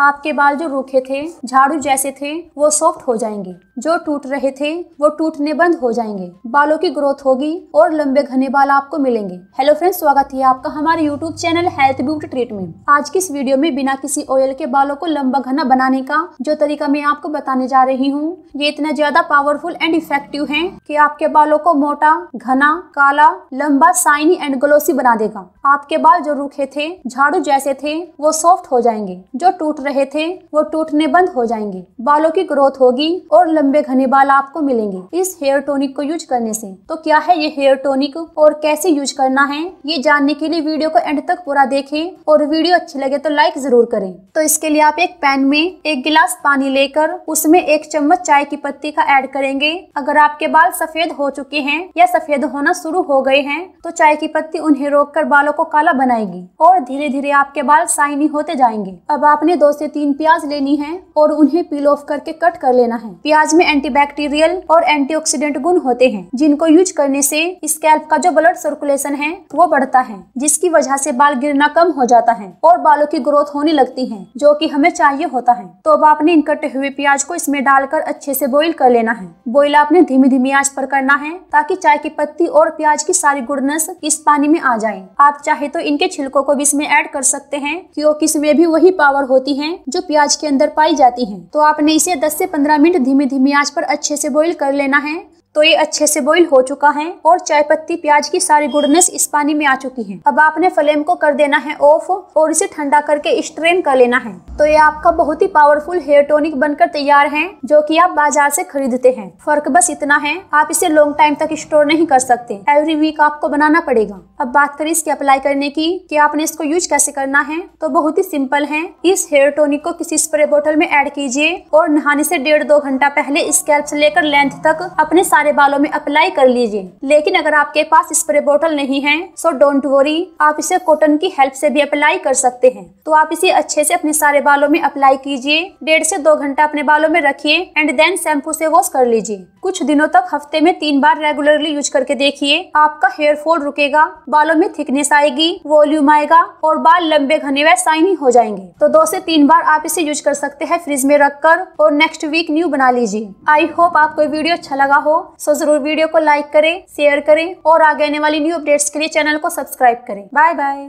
आपके बाल जो रूखे थे झाड़ू जैसे थे वो सॉफ्ट हो जाएंगे जो टूट रहे थे वो टूटने बंद हो जाएंगे बालों की ग्रोथ होगी और लंबे घने बाल आपको मिलेंगे हेलो फ्रेंड्स स्वागत है आपका हमारे YouTube channel health beauty treat में आज की इस वीडियो में बिना किसी ऑयल के बालों को लंबा घना बनाने का जो तरीका मैं आपको बताने जा रही हूँ ये इतना ज्यादा पावरफुल एंड इफेक्टिव है की आपके बालों को मोटा घना काला लंबा साइनी एंड ग्लोसी बना देगा आपके बाल जो रूखे थे झाड़ू जैसे थे वो सॉफ्ट हो जाएंगे जो टूट रहे रहे थे वो टूटने बंद हो जाएंगे बालों की ग्रोथ होगी और लंबे घने बाल आपको मिलेंगे इस हेयर टोनिक को यूज करने से तो क्या है ये हेयर टोनिक और कैसे यूज करना है ये जानने के लिए वीडियो को एंड तक पूरा देखें और वीडियो अच्छी लगे तो लाइक जरूर करें तो इसके लिए आप एक पैन में एक गिलास पानी लेकर उसमें एक चम्मच चाय की पत्ती का एड करेंगे अगर आपके बाल सफेद हो चुके हैं या सफेद होना शुरू हो गए हैं तो चाय की पत्ती उन्हें रोक कर बालों को काला बनाएगी और धीरे धीरे आपके बाल साइनी होते जाएंगे अब आपने दो से तीन प्याज लेनी है और उन्हें पील ऑफ करके कट कर लेना है प्याज में एंटीबैक्टीरियल और एंटीऑक्सीडेंट गुण होते हैं जिनको यूज करने से स्कैल्प का जो ब्लड सर्कुलेशन है वो बढ़ता है जिसकी वजह से बाल गिरना कम हो जाता है और बालों की ग्रोथ होने लगती है जो की हमें चाहिए होता है तो अब आपने इन कटे हुए प्याज को इसमें डालकर अच्छे से बॉइल कर लेना है बॉइल आपने धीमी धीमी आंच पर करना है ताकि चाय की पत्ती और प्याज की सारी गुड़नस इस पानी में आ जाए आप चाहे तो इनके छिलकों को भी इसमें ऐड कर सकते हैं क्योंकि इसमें भी वही पावर होती है हैं जो प्याज के अंदर पाई जाती हैं तो आपने इसे 10 से 15 मिनट धीमी धीमी आंच पर अच्छे से बॉईल कर लेना है तो ये अच्छे से बॉईल हो चुका है और चाय पत्ती प्याज की सारी गुड़नेस इस पानी में आ चुकी है अब आपने फ्लेम को कर देना है ऑफ और इसे ठंडा करके स्ट्रेन कर लेना है तो ये आपका बहुत ही पावरफुल हेयर टोनिक बनकर तैयार है जो कि आप बाजार से खरीदते हैं फर्क बस इतना है आप इसे लॉन्ग टाइम तक स्टोर नहीं कर सकते एवरी वीक आपको बनाना पड़ेगा अब बात करें इसके अप्लाई करने की कि आपने इसको यूज कैसे करना है तो बहुत ही सिंपल है इस हेयर टोनिक को किसी स्प्रे बोतल में ऐड कीजिए और नहाने से डेढ़ दो घंटा पहले स्कैल्प से लेकर लेंथ तक अपने सारे बालों में अप्लाई कर लीजिए लेकिन अगर आपके पास स्प्रे बोतल नहीं है सो डोंट वरी आप इसे कॉटन की हेल्प से भी अप्लाई कर सकते हैं तो आप इसे अच्छे से अपने सारे बालों में अप्लाई कीजिए डेढ़ से दो घंटा अपने बालों में रखिए एंड देन शैम्पू से वॉश कर लीजिए कुछ दिनों तक हफ्ते में तीन बार रेगुलरली यूज करके देखिए आपका हेयर फॉल रुकेगा बालों में थिकनेस आएगी वॉल्यूम आएगा और बाल लंबे घने व शाइनी हो जाएंगे तो दो से तीन बार आप इसे यूज कर सकते हैं फ्रिज में रखकर और नेक्स्ट वीक न्यू बना लीजिए आई होप आपको वीडियो अच्छा लगा हो सो जरूर वीडियो को लाइक करें शेयर करें और आगे आने वाली न्यू अपडेट्स के लिए चैनल को सब्सक्राइब करें बाय बाय